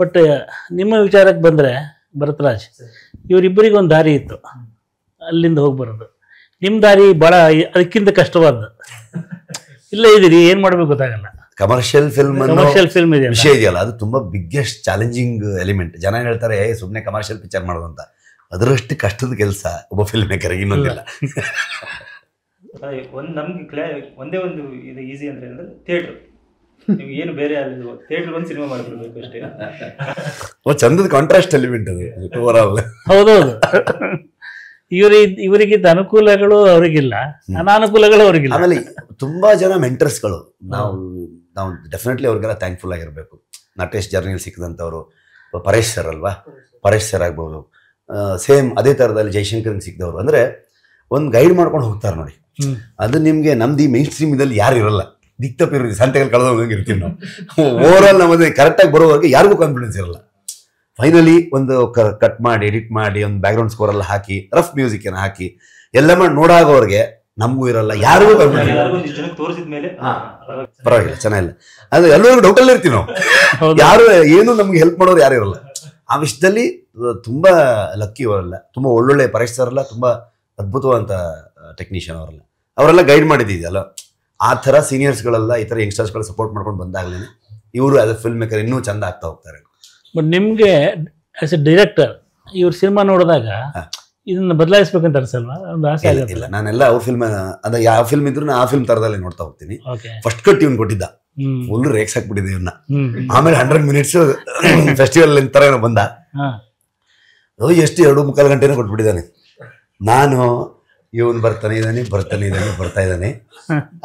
but uh, ನಿಮ್ಮ ವಿಚಾರಕ್ಕೆ ಬಂದರೆ ಭರತರಾಜ್ ಇವರಿಬ್ಬರಿಗೂ ಒಂದು ದಾರಿ ಇತ್ತು ಅಲ್ಲಿಂದ ಹೋಗಿ ಬರೋದು ನಿಮ್ಮ ದಾರಿ ಭಾಳ ಅದಕ್ಕಿಂತ ಕಷ್ಟವಾದ ಇಲ್ಲ ಇದ್ದೀರಿ ಏನು ಮಾಡಬೇಕು ಗೊತ್ತಾಗಲ್ಲ ಕಮರ್ಷಿಯಲ್ ಫಿಲ್ಮ್ ಕಮರ್ಷಿಯಲ್ ಫಿಲ್ಮ್ ಇದೆ ವಿಷಯ ಇದೆಯಲ್ಲ ಅದು ತುಂಬ ಬಿಗ್ಗೆಸ್ಟ್ ಚಾಲೆಂಜಿಂಗ್ ಎಲಿಮೆಂಟ್ ಜನ ಹೇಳ್ತಾರೆ ಸುಮ್ಮನೆ ಕಮರ್ಷಿಯಲ್ ಪಿಕ್ಚರ್ ಮಾಡೋದು ಅಂತ ಅದರಷ್ಟು ಕಷ್ಟದ ಕೆಲಸ ಒಬ್ಬ ಫಿಲ್ಮ್ ಮೇಕರ್ ಇನ್ನೊಂದಿಲ್ಲ ಒಂದು ನಮಗೆ ಒಂದೇ ಒಂದು ಇದು ಈಸಿ ಅಂದ್ರೆ ಅಂದ್ರೆ ಥಿಯೇಟ್ರ್ ಏನು ಬೇರೆ ಥಿಯೇಟರ್ ಸಿನಿಮಾ ಮಾಡ್ಬಿಡ್ಬೇಕು ಅಷ್ಟೇ ಚಂದದ ಕಾಂಟ್ರಾಸ್ಟ್ ಎಲಿಮೆಂಟ್ ಅದು ಓವರ್ಆಲ್ ಹೌದು ಹೌದೌದು ಇವರಿ ಇವರಿಗಿದ್ದ ಅನುಕೂಲಗಳು ಅವರಿಗಿಲ್ಲ ಅನಾನುಕೂಲಗಳು ಅವರಿಗಿಲ್ಲ ಆಮೇಲೆ ತುಂಬಾ ಜನ ಮೆಂಟರ್ಸ್ಗಳು ನಾವು ನಾವು ಡೆಫಿನೆಟ್ಲಿ ಅವ್ರಿಗೆಲ್ಲ ಥ್ಯಾಂಕ್ಫುಲ್ ಆಗಿರಬೇಕು ನಟೇಶ್ ಜರ್ನಿಯಲ್ಲಿ ಸಿಕ್ಕಿದಂಥವ್ರು ಪರೇಶ್ ಸರ್ ಅಲ್ವಾ ಪರೇಶ್ ಸರ್ ಆಗ್ಬೋದು ಸೇಮ್ ಅದೇ ಥರದಲ್ಲಿ ಜೈಶಂಕರ್ ಸಿಕ್ಕಿದವರು ಅಂದರೆ ಒಂದು ಗೈಡ್ ಮಾಡ್ಕೊಂಡು ಹೋಗ್ತಾರೆ ನೋಡಿ ಅದು ನಿಮಗೆ ನಮ್ದು ಈ ಮೈನ್ ಸ್ಟ್ರೀಮ್ ಇದಲ್ಲಿ ಯಾರು ಇರಲ್ಲ ದಿಕ್ತಪ್ಪಿರೋದು ಸಂತೆಗಳು ಹೋಗಂಗೆ ಇರ್ತೀವಿ ನಾವು ಓವರ್ ಆಲ್ ನಮ್ಮದೇ ಕರೆಕ್ಟಾಗಿ ಬರೋವರೆಗೆ ಯಾರಿಗೂ ಕಾನ್ಫಿಡೆನ್ಸ್ ಇರಲ್ಲ ಫೈನಲಿ ಒಂದು ಕಟ್ ಮಾಡಿ ಎಡಿಟ್ ಮಾಡಿ ಒಂದು ಬ್ಯಾಕ್ಗ್ರೌಂಡ್ ಸ್ಕೋರ್ ಎಲ್ಲ ಹಾಕಿ ರಫ್ ಮ್ಯೂಸಿಕ್ ಏನ ಹಾಕಿ ಎಲ್ಲ ಮಾಡಿ ನೋಡಾಗೋರಿಗೆ ನಮಗೂ ಇರಲ್ಲ ಯಾರಿಗೂ ಪರವಾಗಿಲ್ಲ ಚೆನ್ನಾಗಿಲ್ಲ ಅದು ಎಲ್ಲರಿಗೂ ಡೌಟಲ್ಲಿ ಇರ್ತೀವಿ ನಾವು ಯಾರು ಏನು ನಮ್ಗೆ ಹೆಲ್ಪ್ ಮಾಡೋರು ಯಾರು ಇರಲ್ಲ ಆ ವಿಷಯದಲ್ಲಿ ತುಂಬಾ ಲಕ್ಕಿ ಅವರಲ್ಲ ತುಂಬಾ ಒಳ್ಳೊಳ್ಳೆ ಪರಿಸರಲ್ಲ ಅಲ್ಲ ತುಂಬಾ ಟೆಕ್ನಿಷಿಯನ್ ಅವರಲ್ಲ ಅವರೆಲ್ಲ ಗೈಡ್ ಮಾಡಿದ್ದೀವಿ ಅಲ್ಲ ಆ ಥರ ಸೀನಿಯರ್ಸ್ಗಳೆಲ್ಲ ಈ ಥರ ಯಂಗ್ಸ್ಟರ್ಸ್ಗಳು ಸಪೋರ್ಟ್ ಮಾಡ್ಕೊಂಡು ಬಂದಾಗಲೇ ಇವರು ಆಸ್ ಅ ಫಿಲ್ಮ್ ಮೇಕರ್ ಇನ್ನೂ ಚಂದ ಆಗ್ತಾ ಹೋಗ್ತಾರೆ ಬಟ್ ನಿಮಗೆ ಆಸ್ ಎ ಡೈರೆಕ್ಟರ್ ಇವ್ರ ಸಿನಿಮಾ ನೋಡಿದಾಗ ಇದನ್ನ ಬದಲಾಯಿಸ್ಬೇಕಂತ ಅನ್ಸಲ್ವಾ ಇಲ್ಲ ನಾನೆಲ್ಲ ಅವ್ರ ಫಿಲ್ಮ್ ಅದ ಯಾವ ಫಿಲ್ಮ್ ಇದ್ರು ಆ ಫಿಲ್ಮ್ ತರದಲ್ಲಿ ನೋಡ್ತಾ ಹೋಗ್ತೀನಿ ಫಸ್ಟ್ ಕಟ್ ಇವ್ನು ಕೊಟ್ಟಿದ್ದ ಫುಲ್ ರೇಕ್ಸ್ ಹಾಕ್ಬಿಟ್ಟಿದೆ ಇವನ್ನ ಆಮೇಲೆ ಹಂಡ್ರೆಡ್ ಮಿನಿಟ್ಸ್ ಫೆಸ್ಟಿವಲ್ ತರ ಬಂದ ಎಷ್ಟು ಎರಡು ಮುಕ್ಕಾಲು ಗಂಟೆನೂ ಕೊಟ್ಬಿಟ್ಟಿದ್ದಾನೆ ನಾನು ಇವನು ಬರ್ತಾನೆ ಇದಾನೆ ಬರ್ತಾನೆ ಇದ್ದಾನೆ ಬರ್ತಾ ಇದ್ದಾನೆ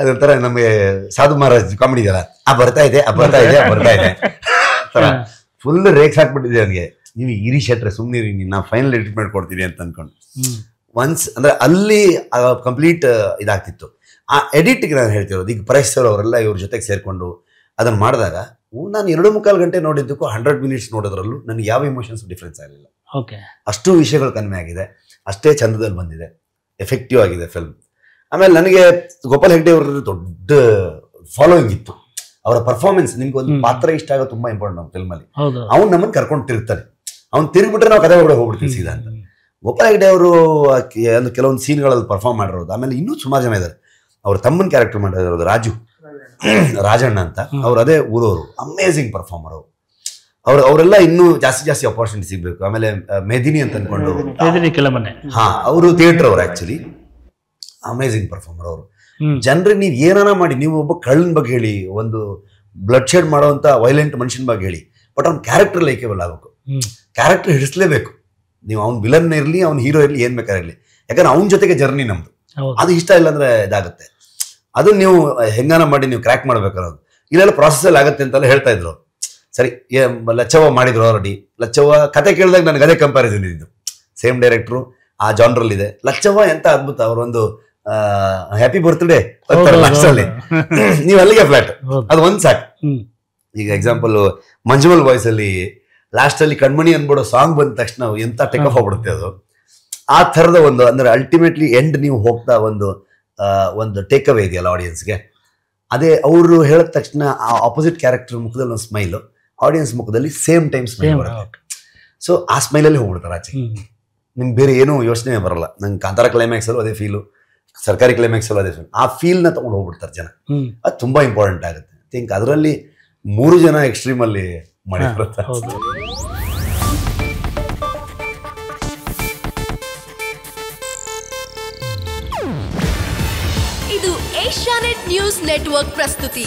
ಅದೊಂಥರ ನಮಗೆ ಸಾಧು ಮಹಾರಾಜ್ ಕಾಮಿಡಿ ಇದೆಯಲ್ಲ ಆ ಬರ್ತಾ ಇದೆ ಆ ಬರ್ತಾ ಇದೆ ಬರ್ತಾ ಇದೆ ಫುಲ್ ರೇಕ್ಸ್ ಹಾಕ್ಬಿಟ್ಟಿದೆ ಅವನಿಗೆ ನೀವು ಇರಿ ಶೆಟ್ರೆ ಸುಮ್ಮನಿರಿ ನಾನು ಫೈನಲ್ ಟ್ರೀಟ್ಮೆಂಟ್ ಕೊಡ್ತೀನಿ ಅಂತ ಅನ್ಕೊಂಡು ಒನ್ಸ್ ಅಂದ್ರೆ ಅಲ್ಲಿ ಕಂಪ್ಲೀಟ್ ಇದಾಗ್ತಿತ್ತು ಆ ಎಡಿಟ್ಗೆ ನಾನು ಹೇಳ್ತಿರೋದು ಈಗ ಪ್ರೈಸ್ ಸರ್ ಅವರೆಲ್ಲ ಇವ್ರ ಜೊತೆಗೆ ಸೇರ್ಕೊಂಡು ಅದನ್ನು ಮಾಡಿದಾಗ ನಾನು ಎರಡು ಮುಕ್ಕಾಲು ಗಂಟೆ ನೋಡಿದ್ದಕ್ಕೂ ಹಂಡ್ರೆಡ್ ಮಿನಿಟ್ಸ್ ನೋಡೋದ್ರಲ್ಲೂ ನನಗೆ ಯಾವ ಇಮೋಷನ್ಸ್ ಡಿಫ್ರೆನ್ಸ್ ಆಗಲಿಲ್ಲ ಓಕೆ ಅಷ್ಟು ವಿಷಯಗಳು ಕಡಿಮೆ ಆಗಿದೆ ಅಷ್ಟೇ ಚಂದದಲ್ಲಿ ಬಂದಿದೆ ಎಫೆಕ್ಟಿವ್ ಆಗಿದೆ ಫಿಲ್ಮ್ ಆಮೇಲೆ ನನಗೆ ಗೋಪಾಲ್ ಹೆಗ್ಡೆ ಅವರ ದೊಡ್ಡ ಫಾಲೋಯಿಂಗ್ ಇತ್ತು ಅವರ ಪರ್ಫಾರ್ಮೆನ್ಸ್ ನಿಮ್ಗೆ ಒಂದು ಪಾತ್ರ ಇಷ್ಟ ಆಗೋ ತುಂಬಾ ಇಂಪಾರ್ಟೆಂಟ್ ನಮ್ಮ ಫಿಲ್ಮ್ ಅಲ್ಲಿ ಅವ್ನು ನಮ್ಮನ್ನು ಕರ್ಕೊಂಡು ತಿರುಗ್ತಾನೆ ಅವ್ನು ತಿರುಗ್ಬಿಟ್ರೆ ನಾವು ಕಥೆ ಒಳಗಡೆ ಹೋಗ್ಬಿಡ್ತೀವಿ ಸೀದಾ ಅಂತ ಗೋಪಾಲ್ ಹೆಗ್ಡೆ ಅವರು ಅಲ್ಲಿ ಕೆಲವೊಂದು ಸೀನ್ಗಳಲ್ಲಿ ಪರ್ಫಾರ್ಮ್ ಮಾಡಿರೋದು ಆಮೇಲೆ ಇನ್ನೂ ಸುಮಾರು ಜನ ಇದ್ದಾರೆ ಅವ್ರ ತಮ್ಮನ ಕ್ಯಾರೆಕ್ಟರ್ ಮಾಡಿರೋದು ರಾಜು ರಾಜಣ್ಣ ಅಂತ ಅವ್ರು ಅದೇ ಊರವರು ಅಮೇಝಿಂಗ್ ಪರ್ಫಾರ್ಮರ್ ಅವರು ಅವ್ರ ಅವರೆಲ್ಲ ಇನ್ನೂ ಜಾಸ್ತಿ ಜಾಸ್ತಿ ಅಪರ್ಚುನಿಟಿ ಸಿಗಬೇಕು ಆಮೇಲೆ ಮೆದಿನಿ ಅಂತ ಅನ್ಕೊಂಡು ಹಾ ಅವರು ಥಿಯೇಟರ್ ಅವರು ಆಕ್ಚುಲಿ ಅಮೇಝಿಂಗ್ ಪರ್ಫಾರ್ಮರ್ ಅವರು ಜನರಿಗೆ ನೀವು ಏನಾರ ಮಾಡಿ ನೀವು ಒಬ್ಬ ಕಳ್ಳನ ಬಗ್ಗೆ ಹೇಳಿ ಒಂದು ಬ್ಲಡ್ ಶೆಡ್ ಮಾಡುವಂತ ವೈಲೆಂಟ್ ಮನುಷ್ಯನ ಬಗ್ಗೆ ಹೇಳಿ ಬಟ್ ಅವ್ನ ಕ್ಯಾರೆಕ್ಟರ್ ಲೈಕೇಬಲ್ ಆಗಬೇಕು ಕ್ಯಾರೆಕ್ಟರ್ ಹಿಡಿಸ್ಲೇಬೇಕು ನೀವು ಅವ್ನ ವಿಲನ್ ಇರಲಿ ಅವ್ನ ಹೀರೋ ಇರಲಿ ಏನ್ ಬೇಕಾಗಿರಲಿ ಯಾಕಂದ್ರೆ ಅವನ ಜೊತೆಗೆ ಜರ್ನಿ ನಮ್ದು ಅದು ಇಷ್ಟ ಇಲ್ಲ ಅಂದ್ರೆ ಇದಾಗುತ್ತೆ ಅದು ನೀವು ಹೆಂಗಾನ ಮಾಡಿ ನೀವು ಕ್ರ್ಯಾಕ್ ಮಾಡ್ಬೇಕಾರ ಇಲ್ಲೆಲ್ಲ ಪ್ರಾಸೆಸ್ ಅಲ್ಲಿ ಆಗುತ್ತೆ ಅಂತೆಲ್ಲ ಹೇಳ್ತಾ ಇದ್ರು ಸರಿ ಲಚ್ಚವ ಮಾಡಿದ್ರು ಆಲ್ರೆಡಿ ಲಚ್ಚವ ಕತೆ ಕೇಳಿದಾಗ ನನಗೆ ಅದೇ ಕಂಪ್ಯಾರಿಸನ್ ಇದ್ದು ಸೇಮ್ ಡೈರೆಕ್ಟ್ರು ಆ ಜಾನ್ರಲ್ ಇದೆ ಲಚ್ಚವ ಎಂತ ಅದ್ಭುತ ಅವರೊಂದು ಹ್ಯಾಪಿ ಬರ್ತ್ಡೇ ಅಲ್ಲಿ ನೀವು ಅಲ್ಲಿಗೆ ಫ್ಲಾಟ್ ಅದು ಒಂದ್ ಸಾಕು ಈಗ ಎಕ್ಸಾಂಪಲ್ ಮಂಜುಮಲ್ ವಾಯ್ಸ್ ಅಲ್ಲಿ ಲಾಸ್ಟ್ ಅಲ್ಲಿ ಕಣ್ಮಣಿ ಅನ್ಬಿಡೋ ಸಾಂಗ್ ಬಂದ ತಕ್ಷಣ ಎಂತ ಟೇಕ್ ಆಫ್ ಆಗ್ಬಿಡುತ್ತೆ ಅದು ಆ ಥರದ ಒಂದು ಅಂದ್ರೆ ಅಲ್ಟಿಮೇಟ್ಲಿ ಎಂಡ್ ನೀವು ಹೋಗ್ತಾ ಒಂದು ಒಂದು ಟೇಕ್ ಅವೇ ಇದೆಯಲ್ಲ ಆಡಿಯನ್ಸ್ಗೆ ಅದೇ ಅವರು ಹೇಳಿದ ತಕ್ಷಣ ಆ ಆಪೋಸಿಟ್ ಕ್ಯಾರೆಕ್ಟರ್ ಮುಖದಲ್ಲಿ ಒಂದು ಸ್ಮೈಲು ಆಡಿಯನ್ಸ್ ಮುಖದಲ್ಲಿ ಸೇಮ್ ಟೈಮ್ ಸ್ಮೈಲ್ ಸೊ ಆ ಸ್ಮೈಲಲ್ಲಿ ಹೋಗ್ಬಿಡ್ತಾರೆ ಆಚೆ ನಿಮ್ಗೆ ಬೇರೆ ಏನೂ ಯೋಚನೆ ಬರಲ್ಲ ನಂಗೆ ಕಾಂತಾರ ಕ್ಲೈಮ್ಯಾಕ್ಸಲ್ಲೂ ಅದೇ ಫೀಲು ಸರ್ಕಾರಿ ಕ್ಲೈಮ್ಯಾಕ್ಸ್ ಕ್ಲೈಮ್ಯಾಕ್ಸಲ್ಲೂ ಅದೇ ಫೀಲ್ ಆ ಫೀಲ್ನ ತಗೊಂಡು ಹೋಗ್ಬಿಡ್ತಾರೆ ಜನ ಅದು ತುಂಬ ಇಂಪಾರ್ಟೆಂಟ್ ಆಗುತ್ತೆ ಥಿಂಕ್ ಅದರಲ್ಲಿ ಮೂರು ಜನ ಎಕ್ಸ್ಟ್ರೀಮಲ್ಲಿ ಮಳೆ ಬರುತ್ತೆ ಇದು ಏಷ್ಯಾನೆಟ್ ನ್ಯೂಸ್ ನೆಟ್ವರ್ಕ್ ಪ್ರಸ್ತುತಿ